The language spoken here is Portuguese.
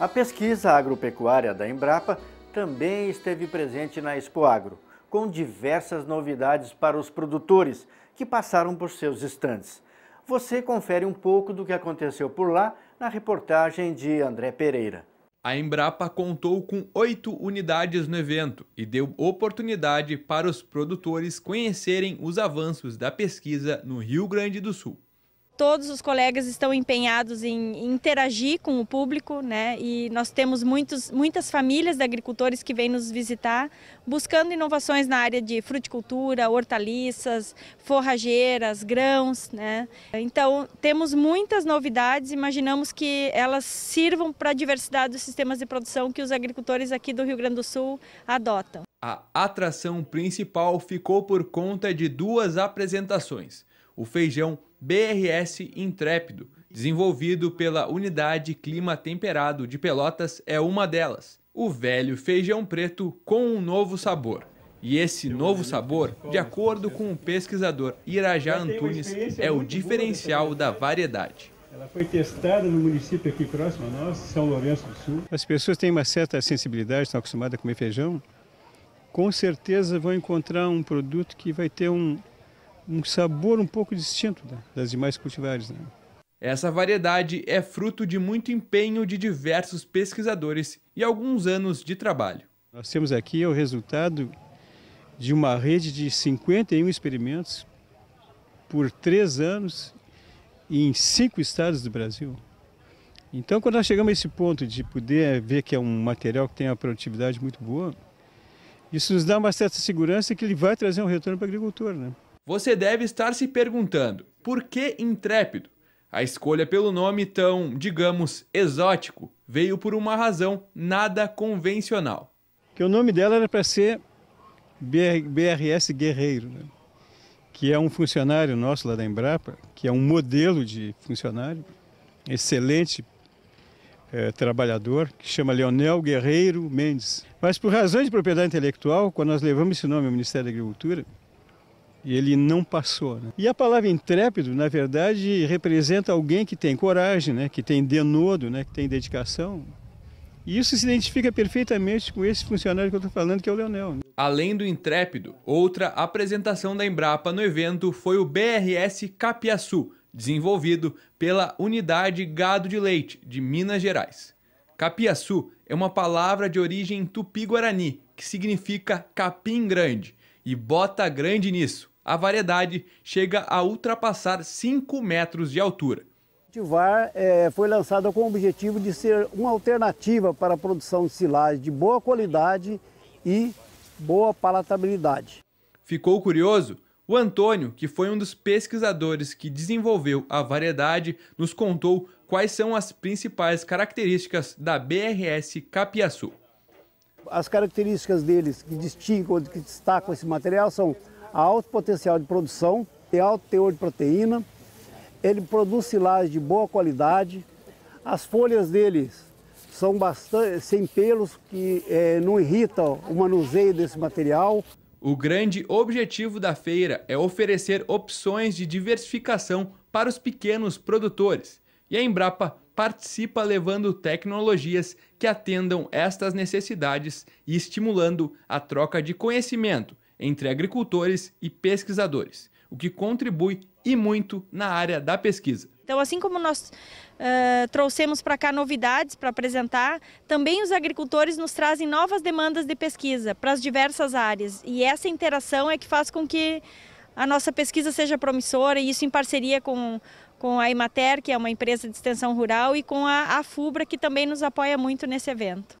A pesquisa agropecuária da Embrapa também esteve presente na Expo Agro, com diversas novidades para os produtores que passaram por seus estandes. Você confere um pouco do que aconteceu por lá na reportagem de André Pereira. A Embrapa contou com oito unidades no evento e deu oportunidade para os produtores conhecerem os avanços da pesquisa no Rio Grande do Sul todos os colegas estão empenhados em interagir com o público, né? E nós temos muitos, muitas famílias de agricultores que vêm nos visitar, buscando inovações na área de fruticultura, hortaliças, forrageiras, grãos, né? Então temos muitas novidades. Imaginamos que elas sirvam para a diversidade dos sistemas de produção que os agricultores aqui do Rio Grande do Sul adotam. A atração principal ficou por conta de duas apresentações: o feijão BRS Intrépido, desenvolvido pela Unidade Clima Temperado de Pelotas, é uma delas. O velho feijão preto com um novo sabor. E esse novo sabor, de acordo com o pesquisador Irajá Antunes, é o diferencial da né? variedade. Ela foi testada no município aqui próximo a nós, São Lourenço do Sul. As pessoas têm uma certa sensibilidade, estão acostumadas a comer feijão. Com certeza vão encontrar um produto que vai ter um, um sabor um pouco distinto né, das demais cultivares. Né? Essa variedade é fruto de muito empenho de diversos pesquisadores e alguns anos de trabalho. Nós temos aqui o resultado de uma rede de 51 experimentos por três anos em cinco estados do Brasil. Então, quando nós chegamos a esse ponto de poder ver que é um material que tem uma produtividade muito boa, isso nos dá uma certa segurança que ele vai trazer um retorno para o agricultor. Né? Você deve estar se perguntando: por que intrépido? A escolha pelo nome tão, digamos, exótico veio por uma razão nada convencional. Que o nome dela era para ser BR, BRS Guerreiro, né? que é um funcionário nosso lá da Embrapa, que é um modelo de funcionário, excelente é, trabalhador, que chama Leonel Guerreiro Mendes. Mas por razões de propriedade intelectual, quando nós levamos esse nome ao Ministério da Agricultura, e ele não passou. Né? E a palavra intrépido, na verdade, representa alguém que tem coragem, né? que tem denodo, né? que tem dedicação. E isso se identifica perfeitamente com esse funcionário que eu estou falando, que é o Leonel. Né? Além do Intrépido, outra apresentação da Embrapa no evento foi o BRS Capiaçu, desenvolvido pela Unidade Gado de Leite de Minas Gerais. Capiaçu é uma palavra de origem tupi-guarani, que significa capim grande, e bota grande nisso. A variedade chega a ultrapassar 5 metros de altura. O Cultivar é, foi lançado com o objetivo de ser uma alternativa para a produção de silagem de boa qualidade e boa palatabilidade. Ficou curioso? O Antônio, que foi um dos pesquisadores que desenvolveu a variedade, nos contou quais são as principais características da BRS Capiaçu. As características deles que distinguem, que destacam esse material são a alto potencial de produção, tem alto teor de proteína, ele produz silagem de boa qualidade, as folhas dele são bastante sem pelos que é, não irritam o manuseio desse material. O grande objetivo da feira é oferecer opções de diversificação para os pequenos produtores. E a Embrapa participa levando tecnologias que atendam estas necessidades e estimulando a troca de conhecimento entre agricultores e pesquisadores, o que contribui e muito na área da pesquisa. Então, assim como nós uh, trouxemos para cá novidades para apresentar, também os agricultores nos trazem novas demandas de pesquisa para as diversas áreas. E essa interação é que faz com que a nossa pesquisa seja promissora, e isso em parceria com, com a Imater, que é uma empresa de extensão rural, e com a, a FUBRA, que também nos apoia muito nesse evento.